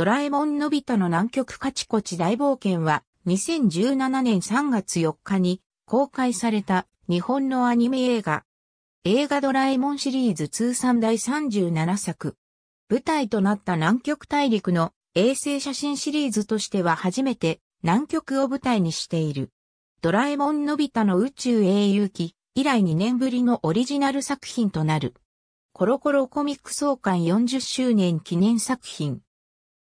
ドラえもんのび太の南極カチコチ大冒険は2017年3月4日に公開された日本のアニメ映画。映画ドラえもんシリーズ通算第37作。舞台となった南極大陸の衛星写真シリーズとしては初めて南極を舞台にしている。ドラえもんのび太の宇宙英雄記以来2年ぶりのオリジナル作品となる。コロコロコミック創刊40周年記念作品。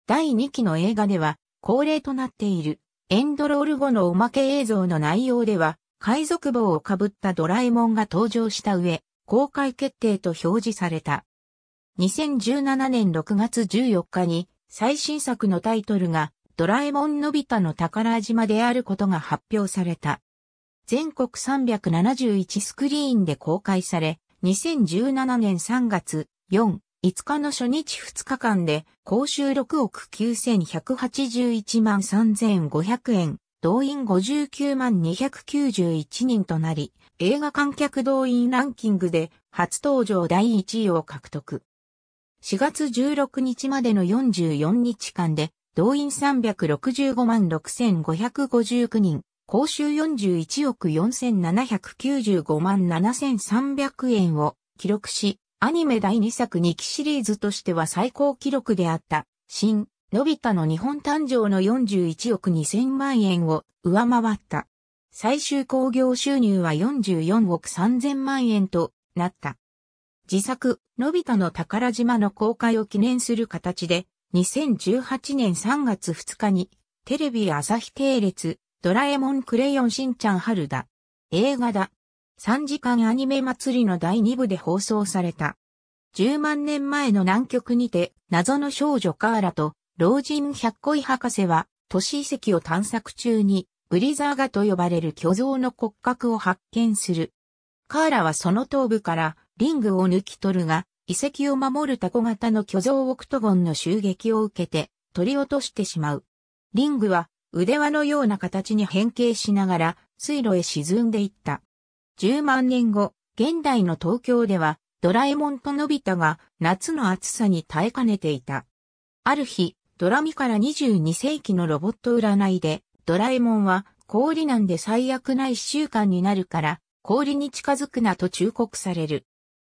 第2期の映画では、恒例となっている、エンドロール後のおまけ映像の内容では、海賊帽をかぶったドラえもんが登場した上、公開決定と表示された。2017年6月14日に、最新作のタイトルが、ドラえもんのび太の宝島であることが発表された。全国371スクリーンで公開され、2017年3月、4、5日の初日2日間で、公衆6億9181万3500円、動員59万291人となり、映画観客動員ランキングで初登場第1位を獲得。4月16日までの44日間で、動員365万6559人、公衆41億4795万7300円を記録し、アニメ第2作2期シリーズとしては最高記録であった、新、のび太の日本誕生の41億2000万円を上回った。最終興行収入は44億3000万円となった。自作、のび太の宝島の公開を記念する形で、2018年3月2日に、テレビ朝日系列、ドラえもんクレヨンしんちゃん春だ。映画だ。3時間アニメ祭りの第2部で放送された。10万年前の南極にて、謎の少女カーラと、老人百恋博士は、都市遺跡を探索中に、ブリザーガと呼ばれる巨像の骨格を発見する。カーラはその頭部から、リングを抜き取るが、遺跡を守るタコ型の巨像オクトゴンの襲撃を受けて、取り落としてしまう。リングは、腕輪のような形に変形しながら、水路へ沈んでいった。10万年後、現代の東京では、ドラえもんとのび太が夏の暑さに耐えかねていた。ある日、ドラミから22世紀のロボット占いで、ドラえもんは氷なんで最悪な一週間になるから、氷に近づくなと忠告される。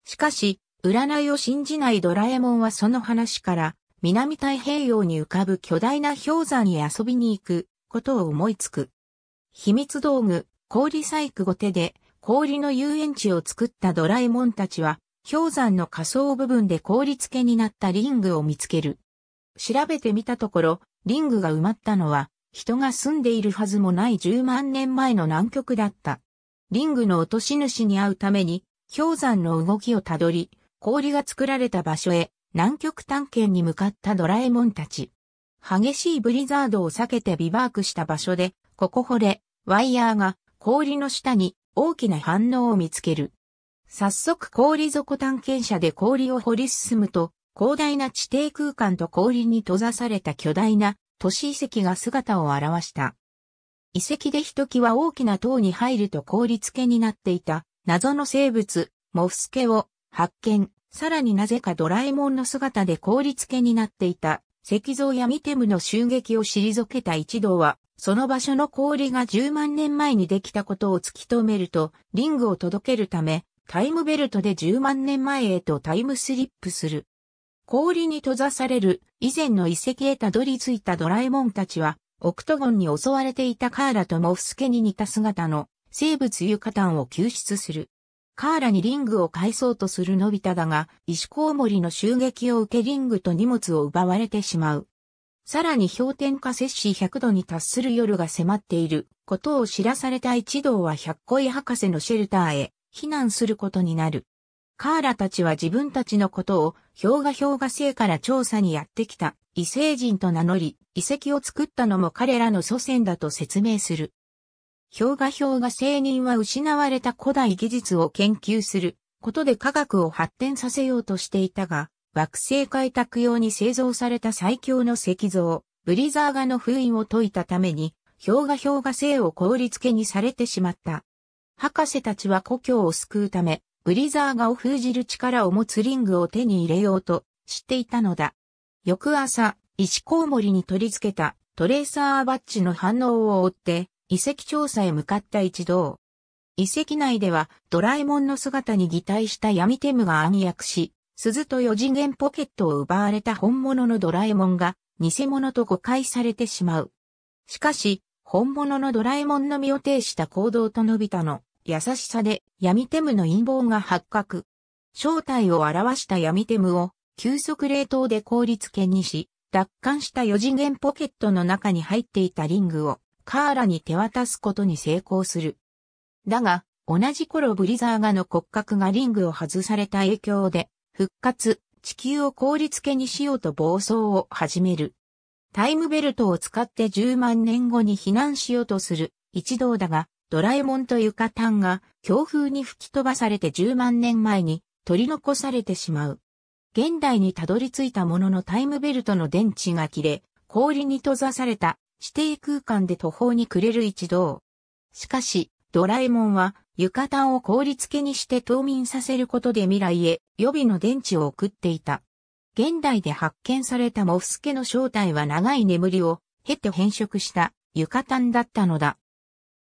しかし、占いを信じないドラえもんはその話から、南太平洋に浮かぶ巨大な氷山に遊びに行くことを思いつく。秘密道具、氷細工ご手で氷の遊園地を作ったドラえもんたちは、氷山の下層部分で氷付けになったリングを見つける。調べてみたところ、リングが埋まったのは、人が住んでいるはずもない10万年前の南極だった。リングの落とし主に会うために、氷山の動きをたどり、氷が作られた場所へ、南極探検に向かったドラえもんたち。激しいブリザードを避けてビバークした場所で、ここ掘れ、ワイヤーが氷の下に大きな反応を見つける。早速氷底探検者で氷を掘り進むと、広大な地底空間と氷に閉ざされた巨大な都市遺跡が姿を現した。遺跡でひときわ大きな塔に入ると氷付けになっていた謎の生物、モフスケを発見。さらになぜかドラえもんの姿で氷付けになっていた石像やミテムの襲撃を退けた一同はその場所の氷が10万年前にできたことを突き止めると、リングを届けるため、タイムベルトで10万年前へとタイムスリップする。氷に閉ざされる以前の遺跡へたどり着いたドラえもんたちは、オクトゴンに襲われていたカーラとモフスケに似た姿の生物ユカタンを救出する。カーラにリングを返そうとするのび太だが、石コウモリの襲撃を受けリングと荷物を奪われてしまう。さらに氷点下摂氏100度に達する夜が迫っていることを知らされた一同は百恋博士のシェルターへ避難することになる。カーラたちは自分たちのことを氷河氷河星から調査にやってきた異星人と名乗り、遺跡を作ったのも彼らの祖先だと説明する。氷河氷河星人は失われた古代技術を研究することで科学を発展させようとしていたが、惑星開拓用に製造された最強の石像、ブリザーガの封印を解いたために、氷河氷河星を凍り付けにされてしまった。博士たちは故郷を救うため、ブリザーガを封じる力を持つリングを手に入れようとしていたのだ。翌朝、石コウモリに取り付けたトレーサーバッジの反応を追って、遺跡調査へ向かった一同。遺跡内ではドラえもんの姿に擬態した闇テムが暗躍し、鈴と四次元ポケットを奪われた本物のドラえもんが偽物と誤解されてしまう。しかし、本物のドラえもんの身を挺した行動と伸びたの優しさで闇テムの陰謀が発覚。正体を表した闇テムを急速冷凍で凍り付けにし、奪還した四次元ポケットの中に入っていたリングをカーラに手渡すことに成功する。だが、同じ頃ブリザーガの骨格がリングを外された影響で復活、地球を氷り付けにしようと暴走を始める。タイムベルトを使って10万年後に避難しようとする一同だが、ドラえもんとユカタンが強風に吹き飛ばされて10万年前に取り残されてしまう。現代にたどり着いたもののタイムベルトの電池が切れ、氷に閉ざされた指定空間で途方に暮れる一同。しかし、ドラえもんは浴衣を凍り付けにして冬眠させることで未来へ予備の電池を送っていた。現代で発見されたモフスケの正体は長い眠りを経て変色した浴衣だったのだ。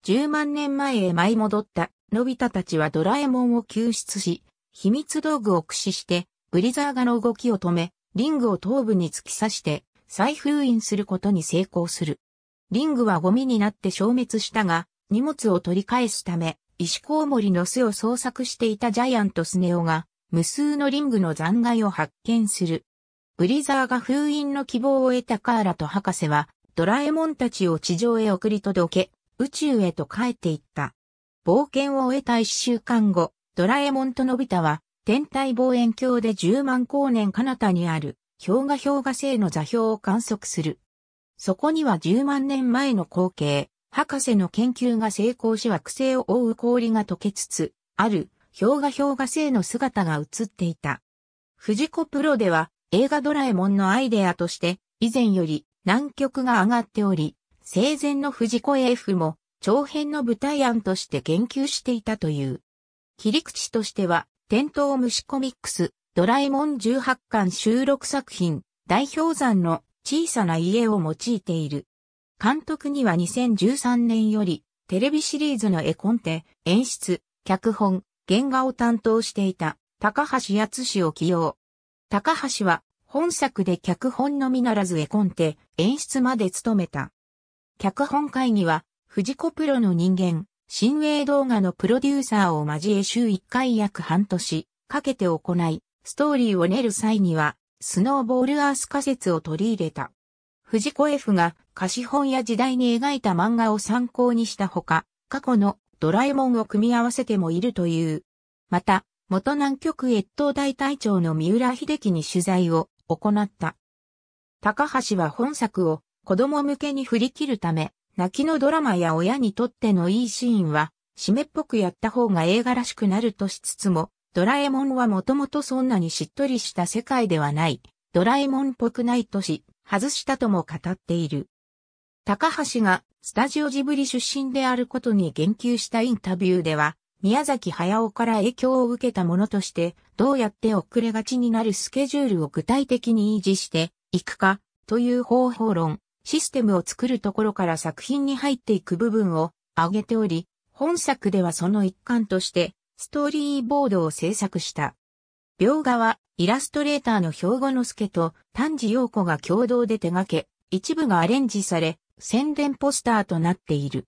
10万年前へ舞い戻ったのび太たちはドラえもんを救出し、秘密道具を駆使してブリザーガの動きを止め、リングを頭部に突き刺して再封印することに成功する。リングはゴミになって消滅したが、荷物を取り返すため、石コウモリの巣を捜索していたジャイアントスネオが、無数のリングの残骸を発見する。ブリザーが封印の希望を得たカーラと博士は、ドラえもんたちを地上へ送り届け、宇宙へと帰っていった。冒険を終えた一週間後、ドラえもんとのび太は、天体望遠鏡で10万光年彼方にある、氷河氷河星の座標を観測する。そこには10万年前の光景、博士の研究が成功し惑星を覆う氷が溶けつつ、ある氷河氷河星の姿が映っていた。藤子プロでは映画ドラえもんのアイデアとして以前より南極が上がっており、生前の藤子 AF も長編の舞台案として研究していたという。切り口としては、テン虫コミックス、ドラえもん18巻収録作品、代表山の小さな家を用いている。監督には2013年より、テレビシリーズの絵コンテ、演出、脚本、原画を担当していた、高橋厚氏を起用。高橋は、本作で脚本のみならず絵コンテ、演出まで務めた。脚本会議は、藤子プロの人間、新鋭動画のプロデューサーを交え週1回約半年かけて行い、ストーリーを練る際には、スノーボールアース仮説を取り入れた。藤子 F が貸本や時代に描いた漫画を参考にしたほか、過去のドラえもんを組み合わせてもいるという。また、元南極越冬大隊長の三浦秀樹に取材を行った。高橋は本作を子供向けに振り切るため、泣きのドラマや親にとってのいいシーンは、締めっぽくやった方が映画らしくなるとしつつも、ドラえもんはもともとそんなにしっとりした世界ではない、ドラえもんっぽくないとし、外したとも語っている。高橋がスタジオジブリ出身であることに言及したインタビューでは、宮崎駿から影響を受けたものとして、どうやって遅れがちになるスケジュールを具体的に維持していくか、という方法論、システムを作るところから作品に入っていく部分を挙げており、本作ではその一環として、ストーリーボードを制作した。描画は、イラストレーターの兵庫之助と丹治陽子が共同で手掛け、一部がアレンジされ、宣伝ポスターとなっている。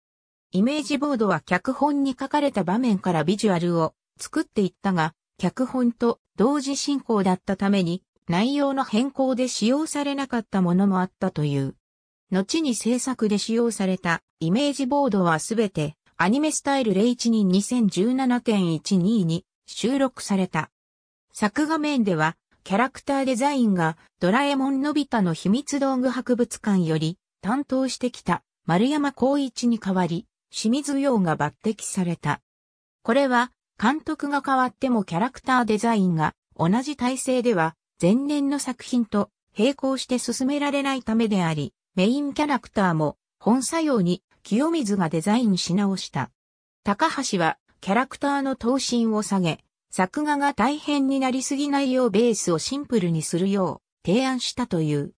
イメージボードは脚本に書かれた場面からビジュアルを作っていったが、脚本と同時進行だったために、内容の変更で使用されなかったものもあったという。後に制作で使用されたイメージボードはすべてアニメスタイル01 2 2017.12に収録された。作画面では、キャラクターデザインがドラえもんのび太の秘密道具博物館より担当してきた丸山光一に代わり、清水洋が抜擢された。これは、監督が変わってもキャラクターデザインが同じ体制では前年の作品と並行して進められないためであり、メインキャラクターも本作用に清水がデザインし直した。高橋はキャラクターの等身を下げ、作画が大変になりすぎないようベースをシンプルにするよう提案したという。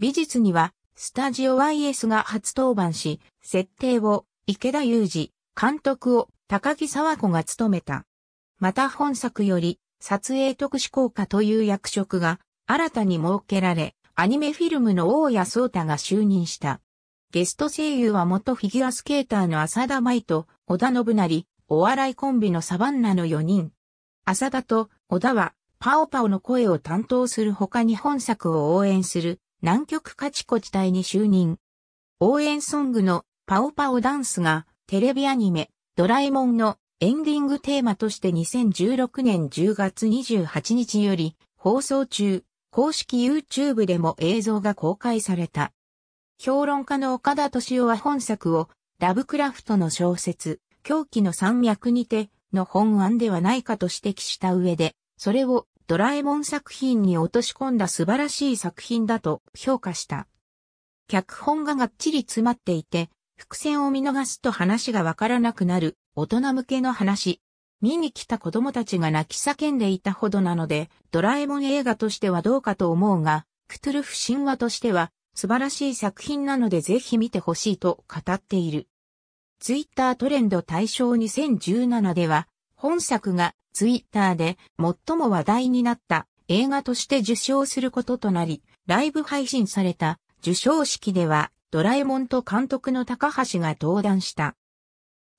美術には、スタジオ YS が初登板し、設定を池田裕二、監督を高木沢子が務めた。また本作より、撮影特殊効果という役職が新たに設けられ、アニメフィルムの大谷聡太が就任した。ゲスト声優は元フィギュアスケーターの浅田舞と織田信成、お笑いコンビのサバンナの4人。浅田と小田は、パオパオの声を担当する他に本作を応援する南極カチコ地帯に就任。応援ソングのパオパオダンスがテレビアニメドラえもんのエンディングテーマとして2016年10月28日より放送中公式 YouTube でも映像が公開された。評論家の岡田敏夫は本作をラブクラフトの小説狂気の山脈にての本案ではないかと指摘した上で、それをドラえもん作品に落とし込んだ素晴らしい作品だと評価した。脚本ががっちり詰まっていて、伏線を見逃すと話がわからなくなる大人向けの話。見に来た子供たちが泣き叫んでいたほどなので、ドラえもん映画としてはどうかと思うが、クトゥルフ神話としては素晴らしい作品なのでぜひ見てほしいと語っている。ツイッタートレンド大賞2017では、本作がツイッターで最も話題になった映画として受賞することとなり、ライブ配信された受賞式では、ドラえもんと監督の高橋が登壇した。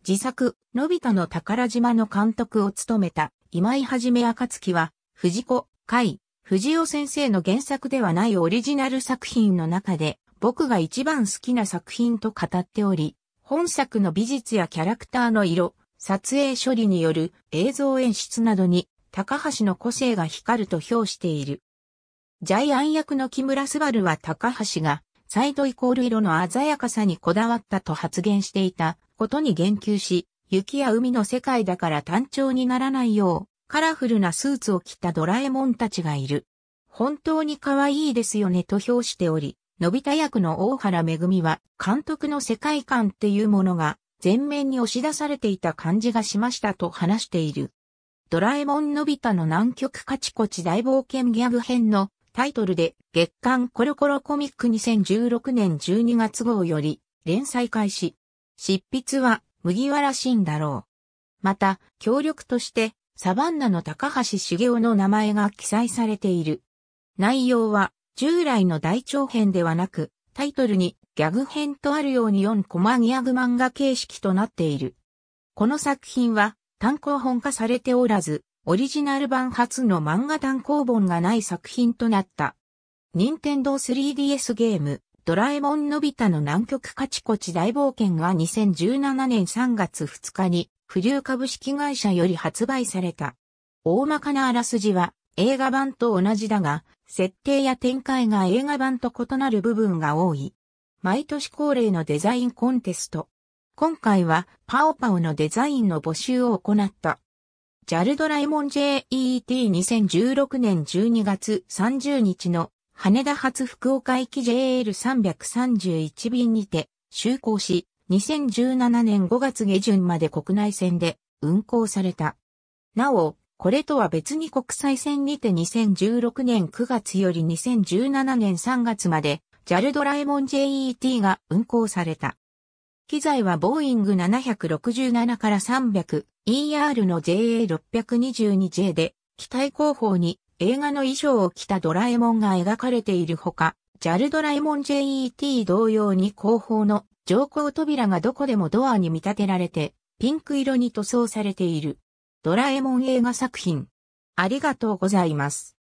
自作、のび太の宝島の監督を務めた今井はじめ暁は、藤子、海、藤尾先生の原作ではないオリジナル作品の中で、僕が一番好きな作品と語っており、本作の美術やキャラクターの色、撮影処理による映像演出などに高橋の個性が光ると評している。ジャイアン役の木村すばるは高橋がサイドイコール色の鮮やかさにこだわったと発言していたことに言及し、雪や海の世界だから単調にならないよう、カラフルなスーツを着たドラえもんたちがいる。本当に可愛いですよねと評しており、のび太役の大原めぐみは、監督の世界観っていうものが、前面に押し出されていた感じがしましたと話している。ドラえもんのび太の南極カチコチ大冒険ギャグ編のタイトルで月刊コロコロコミック2016年12月号より連載開始。執筆は麦わらしいんだろう。また、協力としてサバンナの高橋茂雄の名前が記載されている。内容は従来の大長編ではなく、タイトルにギャグ編とあるように4コマギャグ漫画形式となっている。この作品は単行本化されておらず、オリジナル版初の漫画単行本がない作品となった。任天堂 3DS ゲーム、ドラえもんのび太の南極カチコチ大冒険が2017年3月2日に、不流株式会社より発売された。大まかなあらすじは、映画版と同じだが、設定や展開が映画版と異なる部分が多い。毎年恒例のデザインコンテスト。今回はパオパオのデザインの募集を行った。JAL ドラえもん JET2016 年12月30日の羽田発福岡行き JL331 便にて就航し、2017年5月下旬まで国内線で運航された。なお、これとは別に国際線にて2016年9月より2017年3月まで JAL ドラえもん JET が運行された。機材はボーイング767から 300ER の JA622J で、機体後方に映画の衣装を着たドラえもんが描かれているほか、JAL ドラえもん JET 同様に後方の乗降扉がどこでもドアに見立てられて、ピンク色に塗装されている。ドラえもん映画作品。ありがとうございます。